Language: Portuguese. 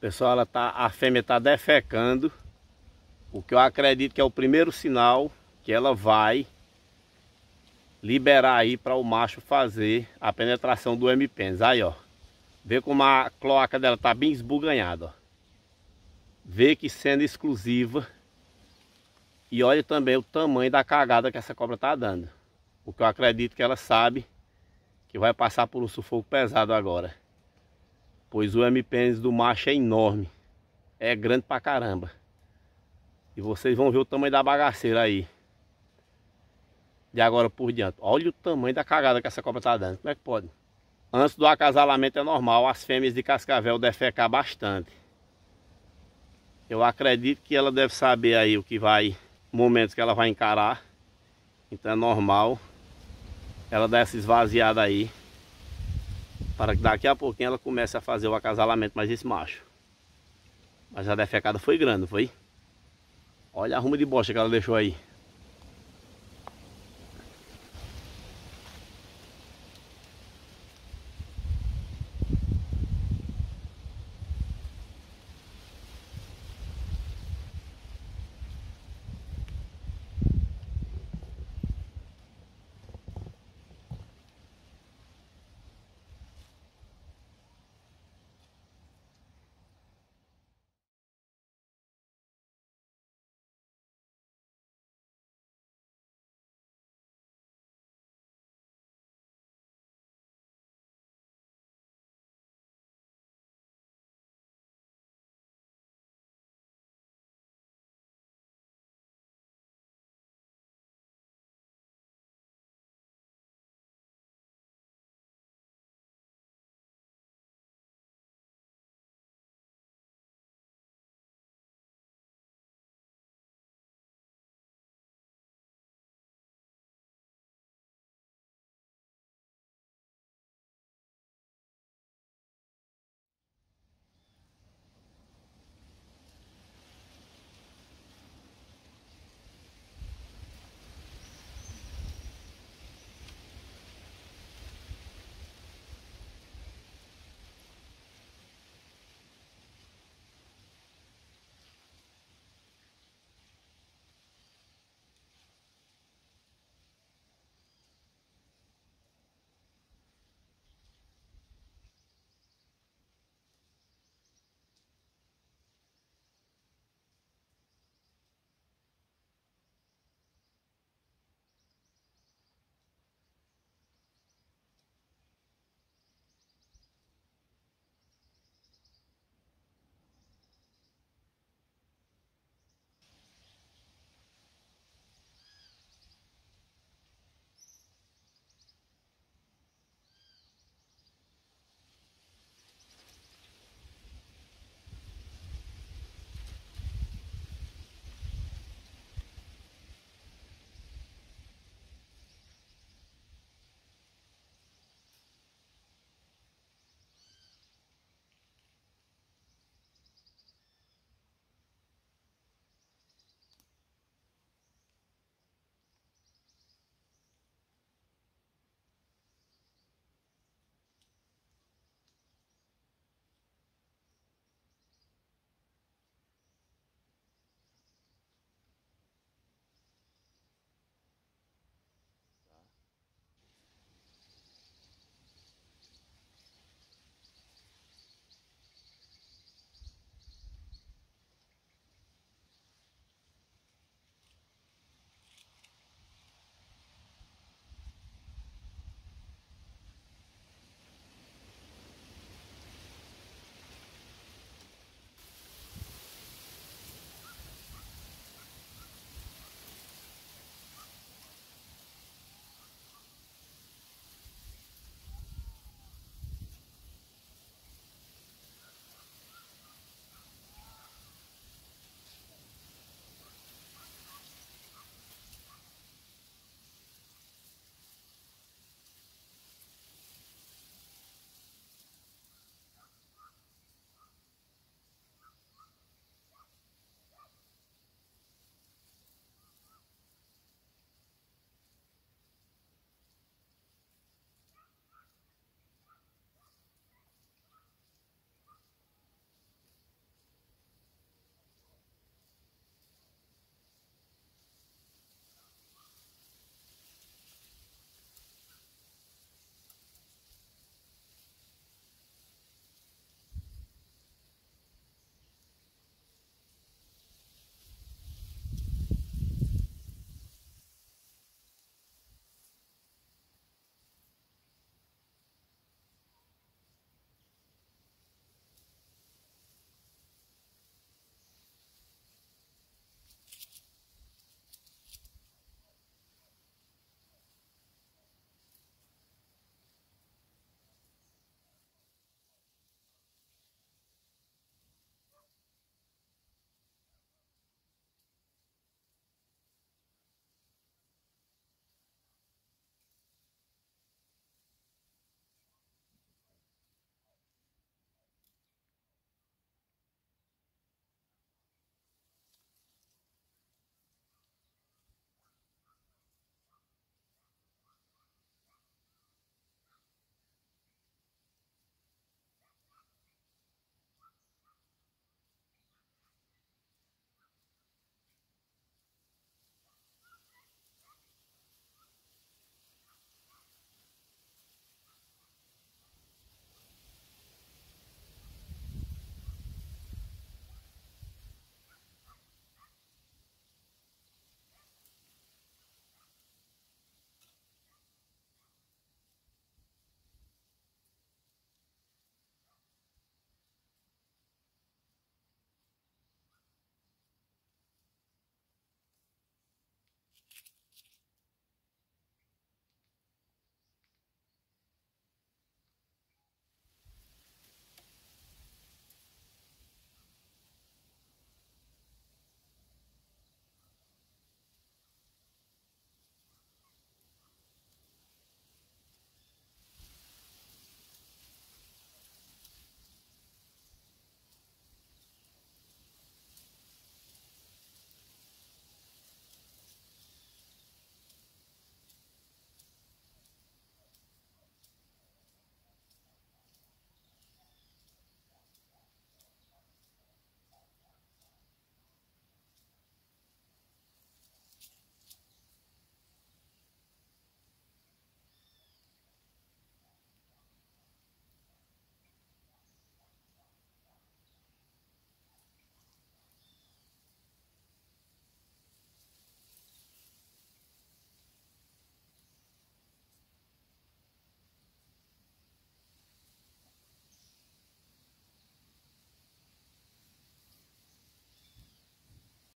Pessoal, ela tá, a fêmea está defecando, o que eu acredito que é o primeiro sinal que ela vai liberar aí para o macho fazer a penetração do M-Pens. Aí, ó. Vê como a cloaca dela tá bem esbuganhada, ó. Vê que sendo exclusiva. E olha também o tamanho da cagada que essa cobra tá dando. o que eu acredito que ela sabe que vai passar por um sufoco pesado agora. Pois o MPN do macho é enorme. É grande pra caramba. E vocês vão ver o tamanho da bagaceira aí. De agora por diante. Olha o tamanho da cagada que essa cobra tá dando. Como é que pode? Antes do acasalamento é normal as fêmeas de cascavel defecar bastante. Eu acredito que ela deve saber aí o que vai, momentos que ela vai encarar. Então é normal ela dar essa esvaziada aí. Para que daqui a pouquinho ela comece a fazer o acasalamento mais esse macho. Mas a defecada foi grande, foi? Olha a ruma de bosta que ela deixou aí.